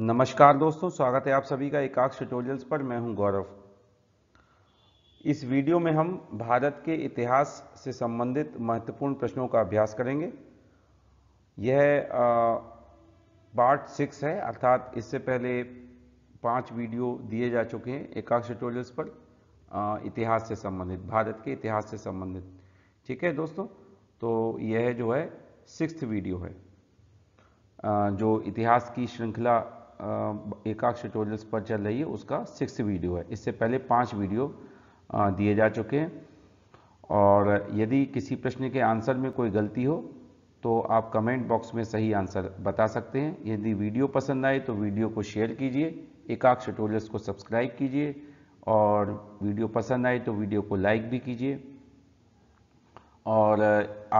नमस्कार दोस्तों स्वागत है आप सभी का एकाक्ष ट्यूटोरियल्स पर मैं हूं गौरव इस वीडियो में हम भारत के इतिहास से संबंधित महत्वपूर्ण प्रश्नों का अभ्यास करेंगे यह पार्ट सिक्स है अर्थात इससे पहले पांच वीडियो दिए जा चुके हैं एकाक्ष ट्यूटोरियल्स पर आ, इतिहास से संबंधित भारत के इतिहास से संबंधित ठीक है दोस्तों तो यह जो है सिक्स वीडियो है आ, जो इतिहास की श्रृंखला एकाक्ष ट्यूटोरियल्स पर चल रही है उसका सिक्स वीडियो है इससे पहले पांच वीडियो दिए जा चुके हैं और यदि किसी प्रश्न के आंसर में कोई गलती हो तो आप कमेंट बॉक्स में सही आंसर बता सकते हैं यदि वीडियो पसंद आए तो वीडियो को शेयर कीजिए एकाक्ष ट्यूटोरियल्स को सब्सक्राइब कीजिए और वीडियो पसंद आए तो वीडियो को लाइक भी कीजिए और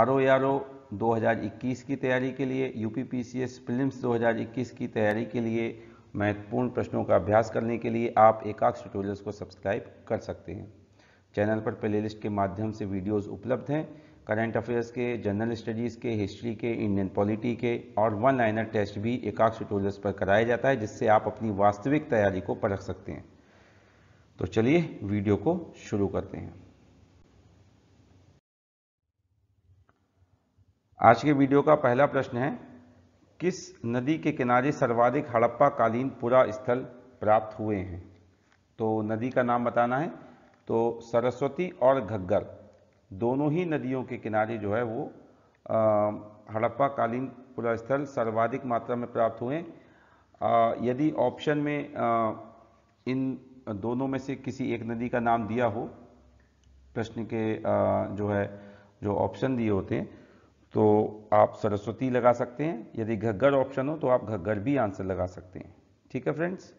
आर ओ आर ओ 2021 की तैयारी के लिए U P P C S prelims 2021 की तैयारी के लिए महत्वपूर्ण प्रश्नों का अभ्यास करने के लिए आप एकाक्ष ट्यूटोरियल्स को सब्सक्राइब कर सकते हैं चैनल पर प्लेलिस्ट के माध्यम से वीडियोस उपलब्ध हैं करंट अफेयर्स के जनरल स्टडीज़ के हिस्ट्री के इंडियन पॉलिटी के और वन लाइनर टेस्ट भी एकाक्ष ट्यूटोरियल्स पर कराया जाता है जिससे आप अपनी वास्तविक तैयारी को परख सकते हैं तो चलिए वीडियो को शुरू करते हैं आज के वीडियो का पहला प्रश्न है किस नदी के किनारे सर्वाधिक हड़प्पा कालीन पुरा स्थल प्राप्त हुए हैं तो नदी का नाम बताना है तो सरस्वती और घग्गर दोनों ही नदियों के किनारे जो है वो हड़प्पा कालीन पुरा स्थल सर्वाधिक मात्रा में प्राप्त हुए यदि ऑप्शन में आ, इन दोनों में से किसी एक नदी का नाम दिया हो प्रश्न के आ, जो है जो ऑप्शन दिए होते हैं तो आप सरस्वती लगा सकते हैं यदि घग्गर ऑप्शन हो तो आप घग्गर भी आंसर लगा सकते हैं ठीक है फ्रेंड्स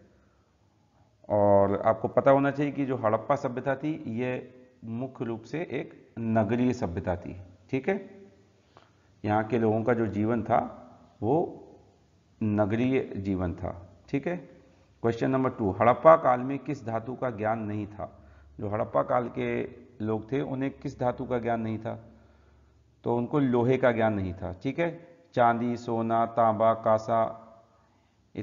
और आपको पता होना चाहिए कि जो हड़प्पा सभ्यता थी ये मुख्य रूप से एक नगरीय सभ्यता थी ठीक है यहाँ के लोगों का जो जीवन था वो नगरीय जीवन था ठीक है क्वेश्चन नंबर टू हड़प्पा काल में किस धातु का ज्ञान नहीं था जो हड़प्पा काल के लोग थे उन्हें किस धातु का ज्ञान नहीं था तो उनको लोहे का ज्ञान नहीं था ठीक है चांदी सोना तांबा कासा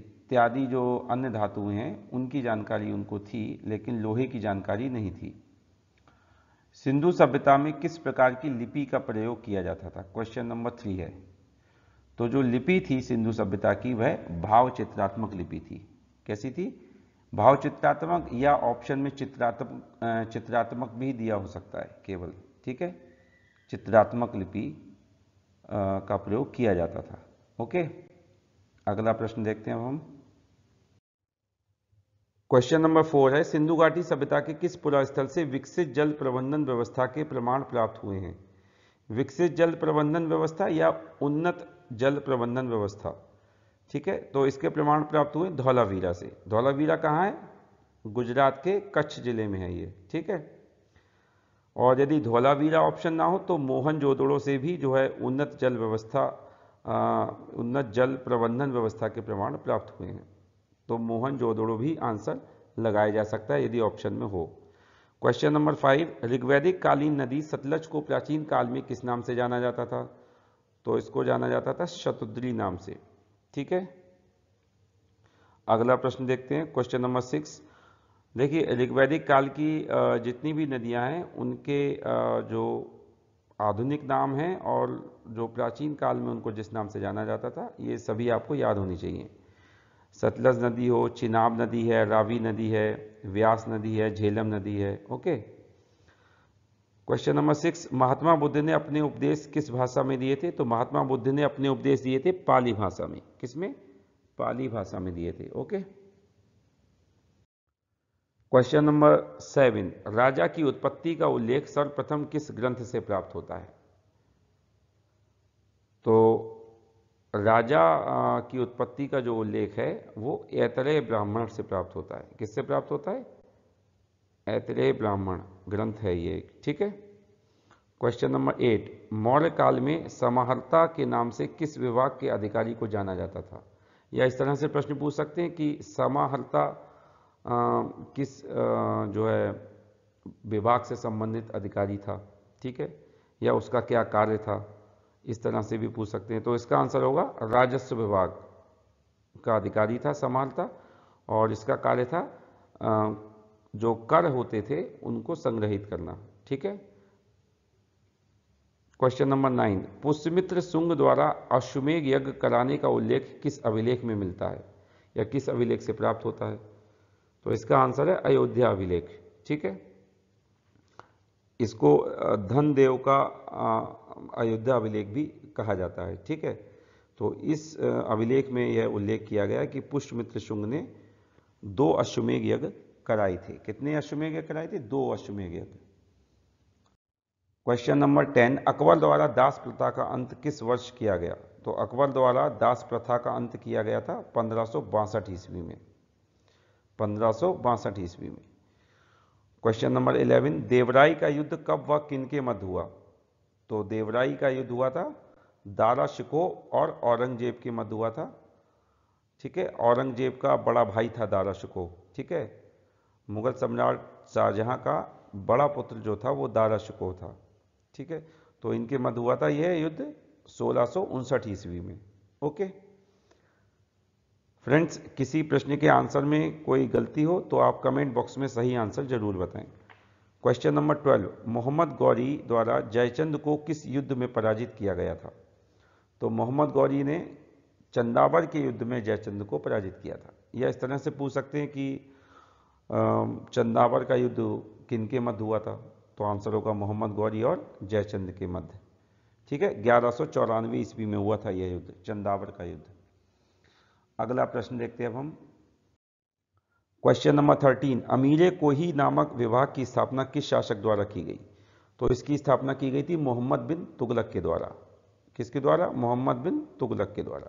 इत्यादि जो अन्य धातु हैं उनकी जानकारी उनको थी लेकिन लोहे की जानकारी नहीं थी सिंधु सभ्यता में किस प्रकार की लिपि का प्रयोग किया जाता था क्वेश्चन नंबर थ्री है तो जो लिपि थी सिंधु सभ्यता की वह भाव चित्रात्मक लिपि थी कैसी थी भाव चित्रात्मक या ऑप्शन में चित्रात्मक चित्रात्मक भी दिया हो सकता है केवल ठीक है चित्रात्मक लिपि का प्रयोग किया जाता था ओके अगला प्रश्न देखते हैं हम क्वेश्चन नंबर फोर है सिंधु घाटी सभ्यता के किस पुरास्थल से विकसित जल प्रबंधन व्यवस्था के प्रमाण प्राप्त हुए हैं विकसित जल प्रबंधन व्यवस्था या उन्नत जल प्रबंधन व्यवस्था ठीक है तो इसके प्रमाण प्राप्त हुए धौलावीरा से धौलावीरा कहाँ है गुजरात के कच्छ जिले में है ये ठीक है और यदि धोलावीरा ऑप्शन ना हो तो मोहन जोदड़ों से भी जो है उन्नत जल व्यवस्था उन्नत जल प्रबंधन व्यवस्था के प्रमाण प्राप्त हुए हैं तो मोहन जोदड़ो भी आंसर लगाया जा सकता है यदि ऑप्शन में हो क्वेश्चन नंबर फाइव ऋग्वैदिक कालीन नदी सतलज को प्राचीन काल में किस नाम से जाना जाता था तो इसको जाना जाता था शतुद्री नाम से ठीक है अगला प्रश्न देखते हैं क्वेश्चन नंबर सिक्स देखिए ऋग्वैदिक काल की जितनी भी नदियां हैं उनके जो आधुनिक नाम हैं और जो प्राचीन काल में उनको जिस नाम से जाना जाता था ये सभी आपको याद होनी चाहिए सतलज नदी हो चिनाब नदी है रावी नदी है व्यास नदी है झेलम नदी है okay question number six Mahatma Buddha ने अपने उपदेश किस भाषा में दिए थे तो महात्मा बुद्ध ने अपने उपदेश दिए थे पाली भाषा में किस में पाली भाषा में दिए थे ओके क्वेश्चन नंबर सेवन राजा की उत्पत्ति का उल्लेख सर्वप्रथम किस ग्रंथ से प्राप्त होता है तो राजा की उत्पत्ति का जो उल्लेख है वो ऐतरे ब्राह्मण से प्राप्त होता है किससे प्राप्त होता है ऐतरे ब्राह्मण ग्रंथ है ये ठीक है क्वेश्चन नंबर एट मौर्य काल में समाहर्ता के नाम से किस विभाग के अधिकारी को जाना जाता था या इस तरह से प्रश्न पूछ सकते हैं कि समाहर्ता किस जो है विभाग से संबंधित अधिकारी था ठीक है या उसका क्या कार्य था इस तरह से भी पूछ सकते हैं तो इसका आंसर होगा राजस्व विभाग का अधिकारी था संभालता और इसका कार्य था जो कर होते थे उनको संग्रहित करना ठीक है क्वेश्चन नंबर नाइन पुष्यमित्र सुंग द्वारा अश्वमेघ यज्ञ कराने का उल्लेख किस अभिलेख में मिलता है या किस अभिलेख से प्राप्त होता है तो इसका आंसर है अयोध्या अभिलेख ठीक है इसको धन देव का अयोध्या अभिलेख भी कहा जाता है ठीक है तो इस अभिलेख में यह उल्लेख किया गया कि मित्र शुंग ने दो अश्वमेघ यज्ञ कराई थे कितने अश्वमेघ यज्ञ कराई थी दो अश्वमेघ यज्ञ क्वेश्चन नंबर टेन अकबर द्वारा दास प्रथा का अंत किस वर्ष किया गया तो अकबर द्वारा दास प्रथा का अंत किया गया था पंद्रह ईस्वी में पंद्रह ईस्वी में क्वेश्चन नंबर इलेवन देवराई का युद्ध कब व किन के मध्य हुआ तो देवराई का युद्ध हुआ था दारा शिको और औरंगजेब के मध्य हुआ था ठीक है औरंगजेब का बड़ा भाई था दारा शिको ठीक है मुगल सम्राट शाहजहां का बड़ा पुत्र जो था वो दारा शिको था ठीक है तो इनके मध्य हुआ था यह युद्ध सोलह ईस्वी में ओके फ्रेंड्स किसी प्रश्न के आंसर में कोई गलती हो तो आप कमेंट बॉक्स में सही आंसर जरूर बताएं question number twelve Mohammad Ghori द्वारा जयचंद को किस युद्ध में पराजित किया गया था तो मोहम्मद गौरी ने चंदावर के युद्ध में जयचंद को पराजित किया था या इस तरह से पूछ सकते हैं कि चंदावर का युद्ध किन के मध्य हुआ था तो आंसर होगा मोहम्मद गौरी और जयचंद के मध्य ठीक है ग्यारह ईस्वी में हुआ था यह युद्ध चंदावर का युद्ध अगला प्रश्न देखते हैं अब हम क्वेश्चन नंबर थर्टीन अमीरे कोही नामक विभाग की स्थापना किस शासक द्वारा की गई तो इसकी स्थापना की गई थी मोहम्मद बिन तुगलक के द्वारा किसके द्वारा मोहम्मद बिन तुगलक के द्वारा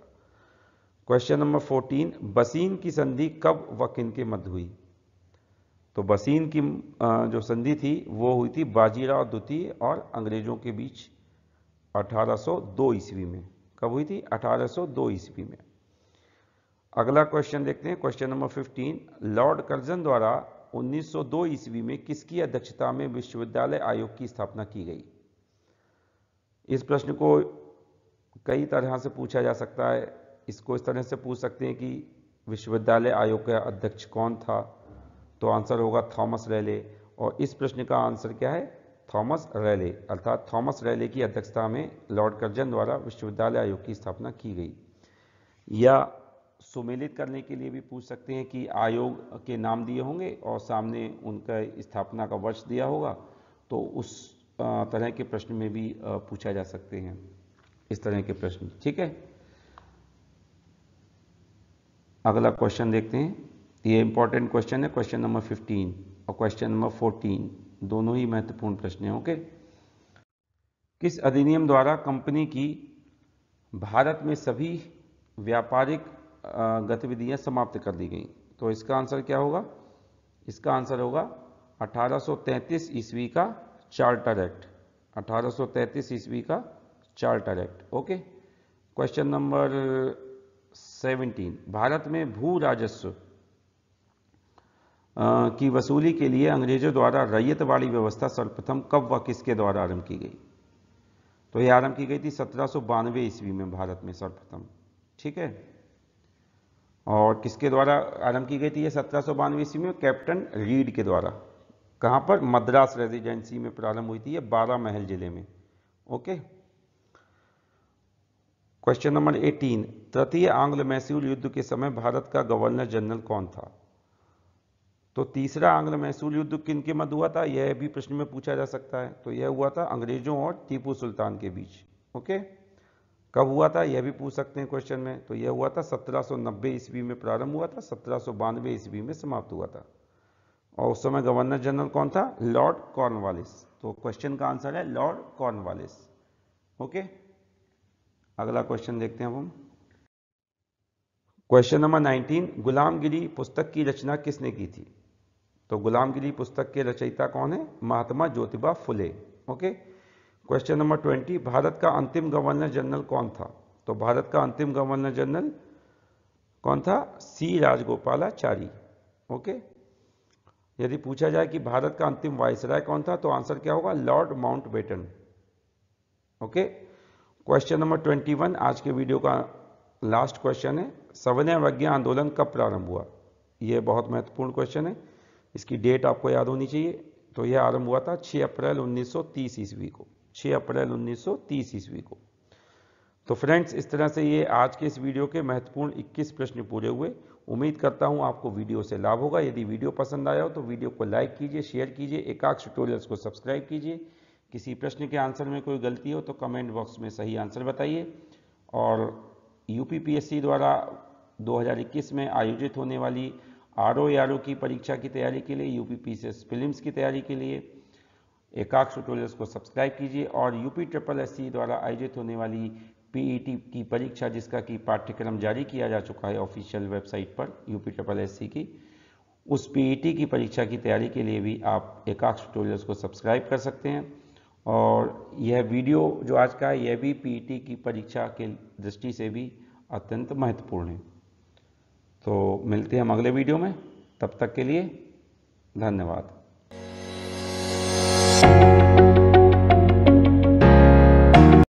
क्वेश्चन नंबर फोर्टीन बसीन की संधि कब व किन के मध्य हुई तो बसीन की जो संधि थी वो हुई थी बाजीराव द्वितीय और अंग्रेजों के बीच 1802 ईस्वी में कब हुई थी 1802 ईस्वी में अगला क्वेश्चन देखते हैं क्वेश्चन नंबर 15 लॉर्ड कर्जन द्वारा 1902 ईस्वी में किसकी अध्यक्षता में विश्वविद्यालय आयोग की स्थापना की गई इस प्रश्न को कई तरह से पूछा जा सकता है इसको इस तरह से पूछ सकते हैं कि विश्वविद्यालय आयोग का अध्यक्ष कौन था तो आंसर होगा थॉमस रैले और इस प्रश्न का आंसर क्या है थॉमस रैले अर्थात थॉमस रैले की अध्यक्षता में लॉर्ड कर्जन द्वारा विश्वविद्यालय आयोग की स्थापना की गई या सुमेलित करने के लिए भी पूछ सकते हैं कि आयोग के नाम दिए होंगे और सामने उनका स्थापना का वर्ष दिया होगा तो उस तरह के प्रश्न में भी पूछा जा सकते हैं इस तरह के प्रश्न ठीक है अगला क्वेश्चन देखते हैं ये इंपॉर्टेंट क्वेश्चन है क्वेश्चन नंबर 15 और क्वेश्चन नंबर 14 दोनों ही महत्वपूर्ण प्रश्न हैं ओके किस अधिनियम द्वारा कंपनी की भारत में सभी व्यापारिक गतिविधियां समाप्त कर दी गई तो इसका आंसर क्या होगा इसका आंसर होगा 1833 ईस्वी का चार्टर एक्ट 1833 ईस्वी का charter act okay question number 17 Bharat में भू राजस्व की वसूली के लिए अंग्रेजों द्वारा रैयत वाली व्यवस्था सर्वप्रथम कब व किसके द्वारा आरंभ की गई तो यह आरंभ की गई थी सत्रह ईस्वी में भारत में सर्वप्रथम ठीक है और किसके द्वारा आरंभ की गई थी ये सत्रह ईस्वी में कैप्टन रीड के द्वारा कहाँ पर मद्रास रेजिडेंसी में प्रारंभ हुई थी ये बारह महल जिले में ओके क्वेश्चन नंबर 18 तृतीय आंग्ल मैसूर युद्ध के समय भारत का गवर्नर जनरल कौन था तो तीसरा आंग्ल मैसूर युद्ध किन के मध्य हुआ था यह भी प्रश्न में पूछा जा सकता है तो यह हुआ था अंग्रेजों और टीपू सुल्तान के बीच ओके okay? कब हुआ था यह भी पूछ सकते हैं क्वेश्चन में तो यह हुआ था 1790 ईस्वी में प्रारंभ हुआ था सत्रह ईस्वी में समाप्त हुआ था और उस समय गवर्नर जनरल कौन था लॉर्ड कॉर्नवालिस तो क्वेश्चन का आंसर है लॉर्ड कॉर्नवालिस ओके अगला क्वेश्चन देखते हैं हम क्वेश्चन नंबर 19 गुलामगिरी पुस्तक की रचना किसने की थी तो गुलामगिरी पुस्तक के रचयिता कौन है Mahatma Jyotiba Phule okay okay? Question number twenty Bharat का अंतिम गवर्नर जनरल कौन था तो भारत का अंतिम गवर्नर जनरल कौन था सी राजगोपालाचारी ओके यदि पूछा जाए कि भारत का अंतिम वायसराय कौन था तो आंसर क्या होगा Lord Mountbatten okay question number twenty one आज के वीडियो का लास्ट क्वेश्चन है सवर्ण वज्ञा आंदोलन कब प्रारंभ हुआ यह बहुत महत्वपूर्ण क्वेश्चन है इसकी डेट आपको याद होनी चाहिए तो यह आरंभ हुआ था 6 अप्रैल 1930 ईस्वी को 6 अप्रैल 1930 ईस्वी को तो फ्रेंड्स इस तरह से ये आज के इस वीडियो के महत्वपूर्ण 21 प्रश्न पूरे हुए उम्मीद करता हूं आपको वीडियो से लाभ होगा यदि वीडियो पसंद आया हो तो वीडियो को लाइक कीजिए शेयर कीजिए एकाक्ष ट्यूटोरियल्स को सब्सक्राइब कीजिए किसी प्रश्न के आंसर में कोई गलती हो तो कमेंट बॉक्स में सही आंसर बताइए और यू द्वारा दो में आयोजित होने वाली आर ओ की परीक्षा की तैयारी के लिए U P P C S prelims की तैयारी के लिए एकाक्ष ट्यूटोरियल्स को सब्सक्राइब कीजिए और यूपी ट्रिपल एस सी द्वारा आयोजित होने वाली पीईटी e की परीक्षा जिसका कि पाठ्यक्रम जारी किया जा चुका है ऑफिशियल वेबसाइट पर यूपी ट्रिपल एस सी की उस पीईटी e की परीक्षा की तैयारी के लिए भी आप एकाक्ष ट्यूटोरियल्स को सब्सक्राइब कर सकते हैं और यह वीडियो जो आज का है यह भी पीईटी e की परीक्षा के दृष्टि से भी अत्यंत महत्वपूर्ण है तो मिलते हैं हम अगले वीडियो में तब तक के लिए धन्यवाद